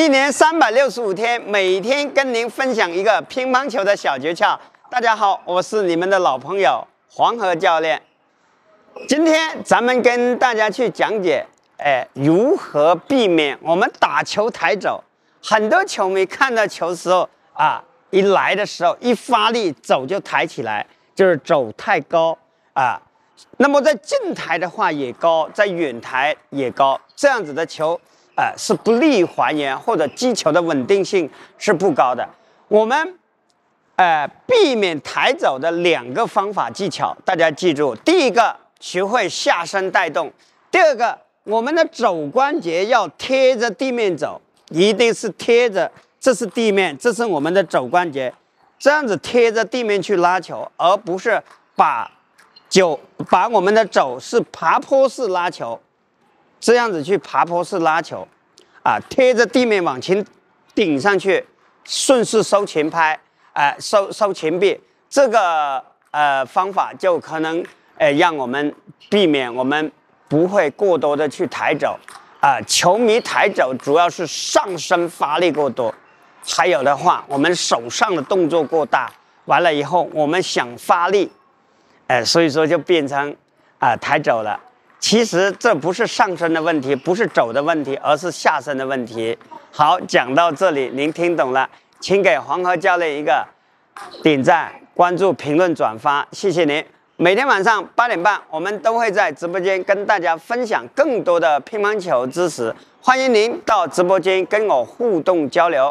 一年三百六十五天，每天跟您分享一个乒乓球的小诀窍。大家好，我是你们的老朋友黄河教练。今天咱们跟大家去讲解，哎，如何避免我们打球抬走。很多球迷看到球的时候啊，一来的时候一发力走就抬起来，就是走太高啊。那么在近台的话也高，在远台也高，这样子的球。呃，是不利于还原或者击球的稳定性是不高的。我们，呃，避免抬走的两个方法技巧，大家记住：第一个，学会下身带动；第二个，我们的肘关节要贴着地面走，一定是贴着，这是地面，这是我们的肘关节，这样子贴着地面去拉球，而不是把，就把我们的肘是爬坡式拉球。这样子去爬坡式拉球，啊，贴着地面往前顶上去，顺势收前拍，啊，收收前臂，这个呃方法就可能呃让我们避免我们不会过多的去抬肘，啊，球迷抬肘主要是上身发力过多，还有的话我们手上的动作过大，完了以后我们想发力，哎，所以说就变成啊抬肘了。其实这不是上身的问题，不是肘的问题，而是下身的问题。好，讲到这里，您听懂了，请给黄河教练一个点赞、关注、评论、转发，谢谢您。每天晚上八点半，我们都会在直播间跟大家分享更多的乒乓球知识，欢迎您到直播间跟我互动交流。